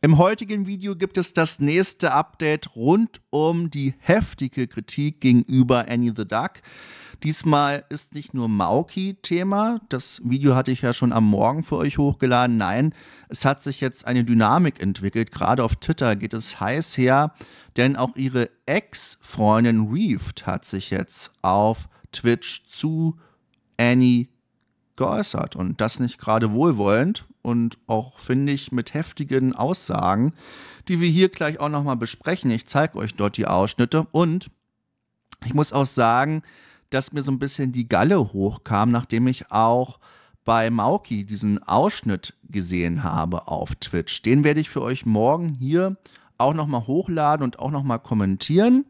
Im heutigen Video gibt es das nächste Update rund um die heftige Kritik gegenüber Annie the Duck. Diesmal ist nicht nur Mauki Thema, das Video hatte ich ja schon am Morgen für euch hochgeladen, nein, es hat sich jetzt eine Dynamik entwickelt, gerade auf Twitter geht es heiß her, denn auch ihre Ex-Freundin Reeft hat sich jetzt auf Twitch zu Annie geäußert und das nicht gerade wohlwollend und auch, finde ich, mit heftigen Aussagen, die wir hier gleich auch nochmal besprechen. Ich zeige euch dort die Ausschnitte und ich muss auch sagen, dass mir so ein bisschen die Galle hochkam, nachdem ich auch bei Mauki diesen Ausschnitt gesehen habe auf Twitch. Den werde ich für euch morgen hier auch nochmal hochladen und auch nochmal kommentieren.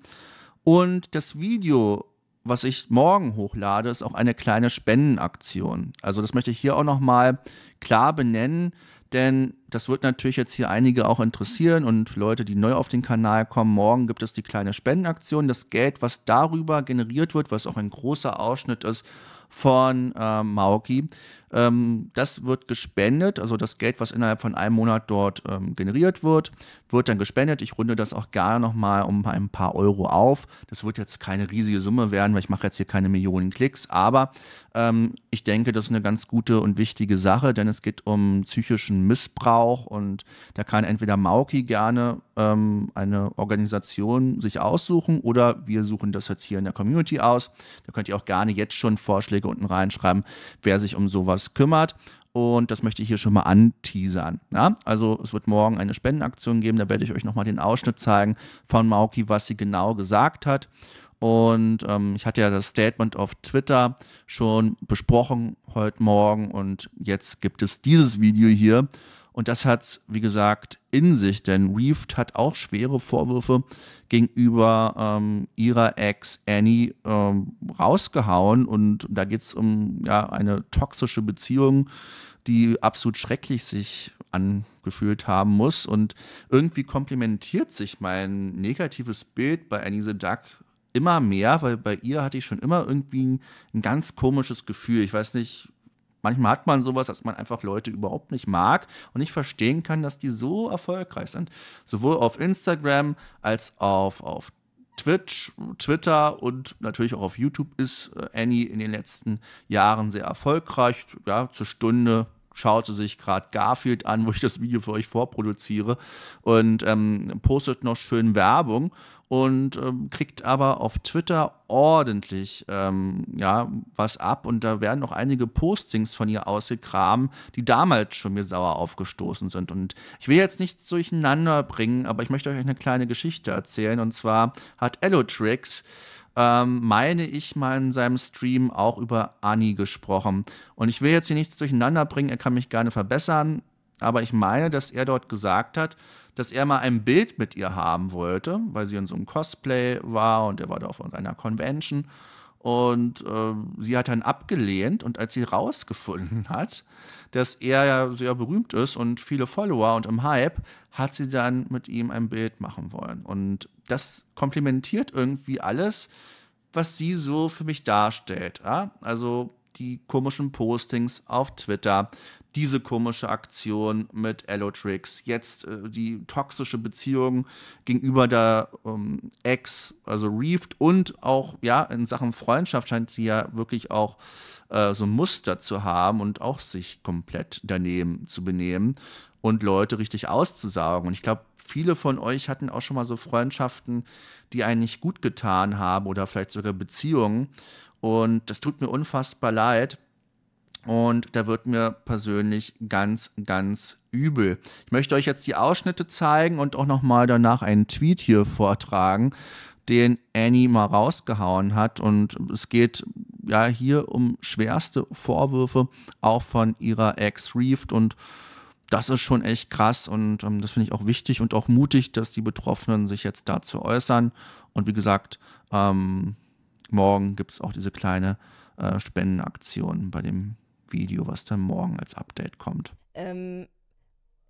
Und das Video was ich morgen hochlade, ist auch eine kleine Spendenaktion. Also das möchte ich hier auch nochmal klar benennen, denn das wird natürlich jetzt hier einige auch interessieren und Leute, die neu auf den Kanal kommen. Morgen gibt es die kleine Spendenaktion. Das Geld, was darüber generiert wird, was auch ein großer Ausschnitt ist von äh, Mauki, ähm, das wird gespendet, also das Geld, was innerhalb von einem Monat dort ähm, generiert wird, wird dann gespendet. Ich runde das auch gar nochmal um ein paar Euro auf. Das wird jetzt keine riesige Summe werden, weil ich mache jetzt hier keine Millionen Klicks, aber ähm, ich denke, das ist eine ganz gute und wichtige Sache, denn es geht um psychischen Missbrauch und da kann entweder Mauki gerne ähm, eine Organisation sich aussuchen oder wir suchen das jetzt hier in der Community aus. Da könnt ihr auch gerne jetzt schon Vorschläge unten reinschreiben, wer sich um sowas Spaß kümmert. Und das möchte ich hier schon mal anteasern. Ja? Also es wird morgen eine Spendenaktion geben, da werde ich euch nochmal den Ausschnitt zeigen von Mauki, was sie genau gesagt hat. Und ähm, ich hatte ja das Statement auf Twitter schon besprochen heute Morgen und jetzt gibt es dieses Video hier und das hat es, wie gesagt, in sich, denn Reeft hat auch schwere Vorwürfe gegenüber ähm, ihrer Ex Annie ähm, rausgehauen. Und da geht es um ja, eine toxische Beziehung, die absolut schrecklich sich angefühlt haben muss. Und irgendwie komplementiert sich mein negatives Bild bei Annie Duck immer mehr, weil bei ihr hatte ich schon immer irgendwie ein ganz komisches Gefühl. Ich weiß nicht, manchmal hat man sowas, dass man einfach Leute überhaupt nicht mag und nicht verstehen kann, dass die so erfolgreich sind. Sowohl auf Instagram als auch auf Twitch, Twitter und natürlich auch auf YouTube ist äh, Annie in den letzten Jahren sehr erfolgreich. Ja, zur Stunde schaut sie sich gerade Garfield an, wo ich das Video für euch vorproduziere und ähm, postet noch schön Werbung und ähm, kriegt aber auf Twitter ordentlich ähm, ja, was ab. Und da werden noch einige Postings von ihr ausgegraben, die damals schon mir sauer aufgestoßen sind. Und ich will jetzt nichts durcheinander bringen, aber ich möchte euch eine kleine Geschichte erzählen. Und zwar hat Elotrix ähm, meine ich mal in seinem Stream auch über Anni gesprochen. Und ich will jetzt hier nichts durcheinander bringen, er kann mich gerne verbessern, aber ich meine, dass er dort gesagt hat, dass er mal ein Bild mit ihr haben wollte, weil sie in so einem Cosplay war und er war da auf einer Convention. Und äh, sie hat dann abgelehnt. Und als sie rausgefunden hat, dass er ja sehr berühmt ist und viele Follower und im Hype, hat sie dann mit ihm ein Bild machen wollen. Und das komplementiert irgendwie alles, was sie so für mich darstellt. Ja? Also die komischen Postings auf Twitter, diese komische Aktion mit Allotrix, jetzt äh, die toxische Beziehung gegenüber der ähm, Ex, also Reefed und auch, ja, in Sachen Freundschaft scheint sie ja wirklich auch äh, so ein Muster zu haben und auch sich komplett daneben zu benehmen und Leute richtig auszusaugen. Und ich glaube, viele von euch hatten auch schon mal so Freundschaften, die einen nicht gut getan haben oder vielleicht sogar Beziehungen. Und das tut mir unfassbar leid, und da wird mir persönlich ganz, ganz übel. Ich möchte euch jetzt die Ausschnitte zeigen und auch nochmal danach einen Tweet hier vortragen, den Annie mal rausgehauen hat. Und es geht ja hier um schwerste Vorwürfe, auch von ihrer Ex Reeft. Und das ist schon echt krass und ähm, das finde ich auch wichtig und auch mutig, dass die Betroffenen sich jetzt dazu äußern. Und wie gesagt, ähm, morgen gibt es auch diese kleine äh, Spendenaktion bei dem Video, was dann morgen als Update kommt? Ähm,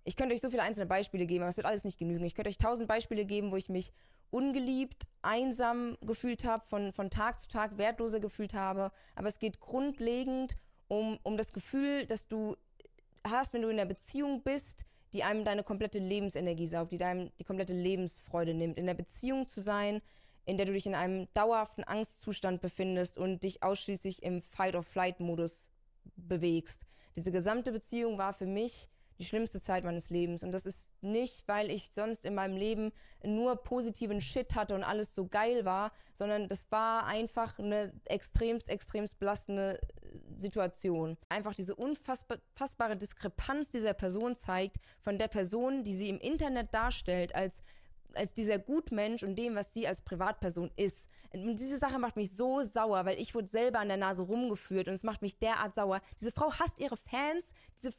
ich könnte euch so viele einzelne Beispiele geben, aber es wird alles nicht genügen. Ich könnte euch tausend Beispiele geben, wo ich mich ungeliebt, einsam gefühlt habe, von, von Tag zu Tag wertloser gefühlt habe. Aber es geht grundlegend um, um das Gefühl, dass du hast, wenn du in einer Beziehung bist, die einem deine komplette Lebensenergie saugt, die deinem die komplette Lebensfreude nimmt. In der Beziehung zu sein, in der du dich in einem dauerhaften Angstzustand befindest und dich ausschließlich im Fight-or-Flight-Modus bewegst. Diese gesamte Beziehung war für mich die schlimmste Zeit meines Lebens. Und das ist nicht, weil ich sonst in meinem Leben nur positiven Shit hatte und alles so geil war, sondern das war einfach eine extremst, extremst belastende äh, Situation. Einfach diese unfassbare Diskrepanz dieser Person zeigt von der Person, die sie im Internet darstellt als als dieser Gutmensch und dem, was sie als Privatperson ist. Und diese Sache macht mich so sauer, weil ich wurde selber an der Nase rumgeführt und es macht mich derart sauer. Diese Frau hasst ihre Fans. Diese,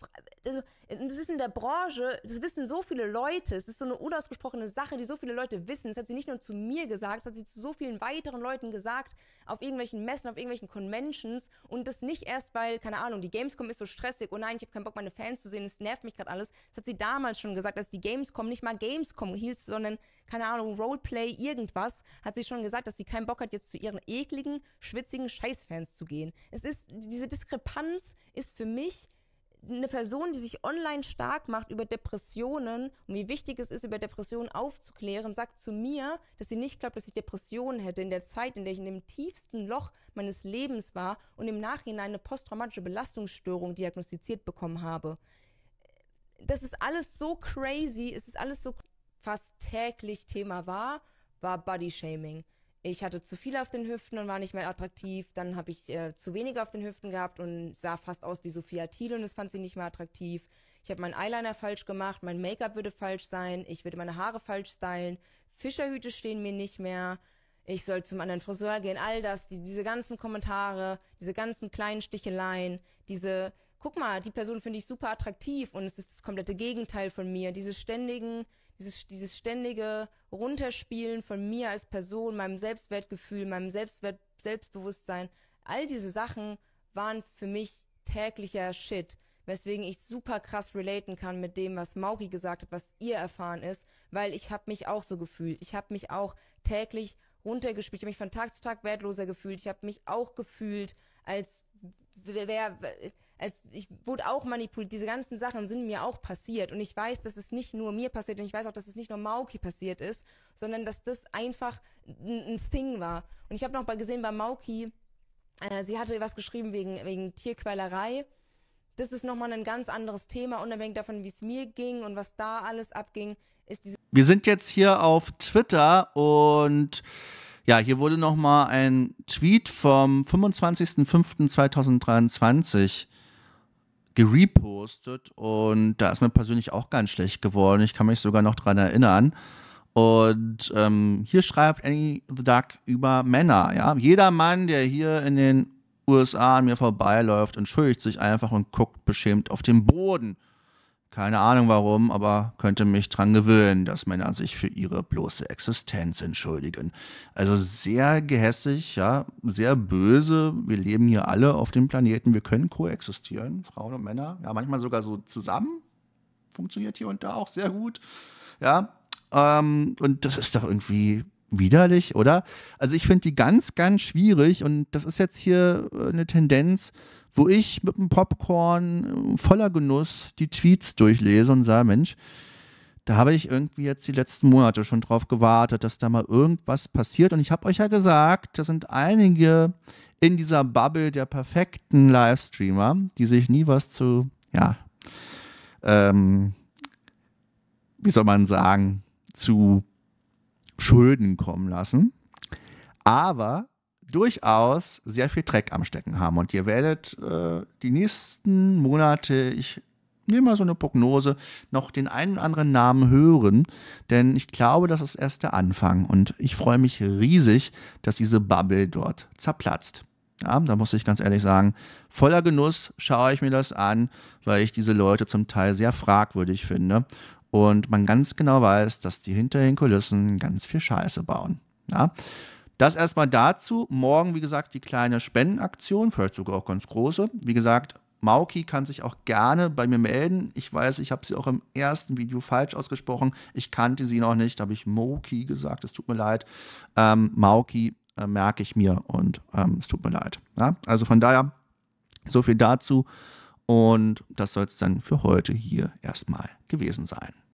also, das ist in der Branche, das wissen so viele Leute. Es ist so eine unausgesprochene Sache, die so viele Leute wissen. Das hat sie nicht nur zu mir gesagt, das hat sie zu so vielen weiteren Leuten gesagt, auf irgendwelchen Messen, auf irgendwelchen Conventions. Und das nicht erst, weil, keine Ahnung, die Gamescom ist so stressig. Oh nein, ich habe keinen Bock, meine Fans zu sehen. Es nervt mich gerade alles. Das hat sie damals schon gesagt, dass die Gamescom nicht mal Gamescom hieß, sondern, keine Ahnung, Roleplay, irgendwas. Hat sie schon gesagt, dass sie kein keinen Bock hat, jetzt zu ihren ekligen, schwitzigen Scheißfans zu gehen. Es ist, diese Diskrepanz ist für mich eine Person, die sich online stark macht über Depressionen und wie wichtig es ist, über Depressionen aufzuklären, sagt zu mir, dass sie nicht glaubt, dass ich Depressionen hätte in der Zeit, in der ich in dem tiefsten Loch meines Lebens war und im Nachhinein eine posttraumatische Belastungsstörung diagnostiziert bekommen habe. Das ist alles so crazy, es ist alles so fast täglich Thema war, war Body Shaming ich hatte zu viel auf den Hüften und war nicht mehr attraktiv. Dann habe ich äh, zu wenig auf den Hüften gehabt und sah fast aus wie Sophia Thiel und das fand sie nicht mehr attraktiv. Ich habe meinen Eyeliner falsch gemacht, mein Make-up würde falsch sein, ich würde meine Haare falsch stylen, Fischerhüte stehen mir nicht mehr, ich soll zum anderen Friseur gehen, all das, die, diese ganzen Kommentare, diese ganzen kleinen Sticheleien, diese, guck mal, die Person finde ich super attraktiv und es ist das komplette Gegenteil von mir, diese ständigen dieses, dieses ständige Runterspielen von mir als Person, meinem Selbstwertgefühl, meinem Selbstwert, Selbstbewusstsein, all diese Sachen waren für mich täglicher Shit, weswegen ich super krass relaten kann mit dem, was Mauri gesagt hat, was ihr erfahren ist, weil ich habe mich auch so gefühlt. Ich habe mich auch täglich runtergespielt, ich habe mich von Tag zu Tag wertloser gefühlt, ich habe mich auch gefühlt, als wer, es, ich wurde auch manipuliert. Diese ganzen Sachen sind mir auch passiert. Und ich weiß, dass es nicht nur mir passiert und ich weiß auch, dass es nicht nur Mauki passiert ist, sondern dass das einfach ein, ein Thing war. Und ich habe noch mal gesehen bei Mauki, äh, sie hatte was geschrieben wegen, wegen Tierquälerei. Das ist nochmal ein ganz anderes Thema, unabhängig davon, wie es mir ging und was da alles abging, ist diese. Wir sind jetzt hier auf Twitter und ja, hier wurde nochmal ein Tweet vom 25.05.2023 gerepostet und da ist mir persönlich auch ganz schlecht geworden. Ich kann mich sogar noch dran erinnern. Und ähm, hier schreibt Annie the Duck über Männer. Ja? Jeder Mann, der hier in den USA an mir vorbeiläuft, entschuldigt sich einfach und guckt beschämt auf den Boden. Keine Ahnung warum, aber könnte mich dran gewöhnen, dass Männer sich für ihre bloße Existenz entschuldigen. Also sehr gehässig, ja, sehr böse. Wir leben hier alle auf dem Planeten, wir können koexistieren, Frauen und Männer. Ja, manchmal sogar so zusammen. Funktioniert hier und da auch sehr gut. Ja, ähm, und das ist doch irgendwie widerlich, oder? Also ich finde die ganz, ganz schwierig und das ist jetzt hier äh, eine Tendenz, wo ich mit dem Popcorn äh, voller Genuss die Tweets durchlese und sage, Mensch, da habe ich irgendwie jetzt die letzten Monate schon drauf gewartet, dass da mal irgendwas passiert. Und ich habe euch ja gesagt, da sind einige in dieser Bubble der perfekten Livestreamer, die sich nie was zu, ja, ähm, wie soll man sagen, zu Schulden kommen lassen. Aber durchaus sehr viel Dreck am Stecken haben. Und ihr werdet äh, die nächsten Monate, ich nehme mal so eine Prognose, noch den einen oder anderen Namen hören, denn ich glaube, das ist erst der Anfang. Und ich freue mich riesig, dass diese Bubble dort zerplatzt. Ja, da muss ich ganz ehrlich sagen, voller Genuss schaue ich mir das an, weil ich diese Leute zum Teil sehr fragwürdig finde und man ganz genau weiß, dass die hinter den Kulissen ganz viel Scheiße bauen. Ja? Das erstmal dazu. Morgen, wie gesagt, die kleine Spendenaktion, vielleicht sogar auch ganz große. Wie gesagt, Mauki kann sich auch gerne bei mir melden. Ich weiß, ich habe sie auch im ersten Video falsch ausgesprochen. Ich kannte sie noch nicht, habe ich Moki gesagt. Es tut mir leid. Ähm, Mauki äh, merke ich mir und ähm, es tut mir leid. Ja? Also von daher, so viel dazu. Und das soll es dann für heute hier erstmal gewesen sein.